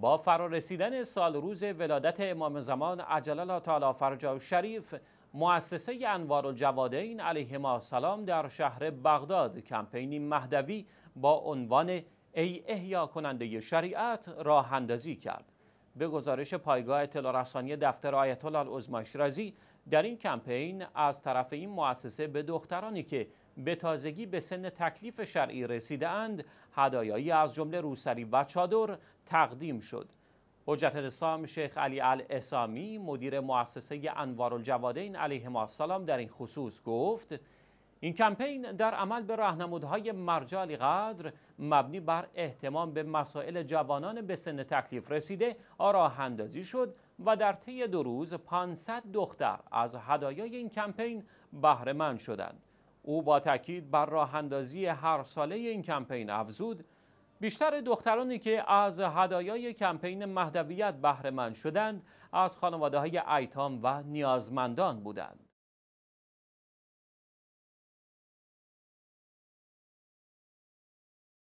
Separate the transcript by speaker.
Speaker 1: با فرارسیدن سال روز ولادت امام زمان عجل تعالی فرجا و شریف مؤسسه انوار الجوادین ما سلام در شهر بغداد کمپینی مهدوی با عنوان ای احیا کننده شریعت راه اندازی کرد به گزارش پایگاه اطلاع رسانی دفتر آیت الله العظمی در این کمپین از طرف این مؤسسه به دخترانی که به تازگی به سن تکلیف شرعی رسیدهاند هدایایی از جمله روسری و چادر تقدیم شد حجت الاسلام شیخ علی الاسامی مدیر مؤسسه انوار الجوادین ما السلام در این خصوص گفت این کمپین در عمل به راهنمودهای مرجع قدر مبنی بر احتمام به مسائل جوانان به سن تکلیف رسیده آراه اندازی شد و در طی دو روز 500 دختر از هدایای این کمپین بهره شدند او با تاکید بر راه هر ساله این کمپین افزود بیشتر دخترانی که از هدایای کمپین مهدویت بهره شدند از خانواده های ایتام و نیازمندان بودند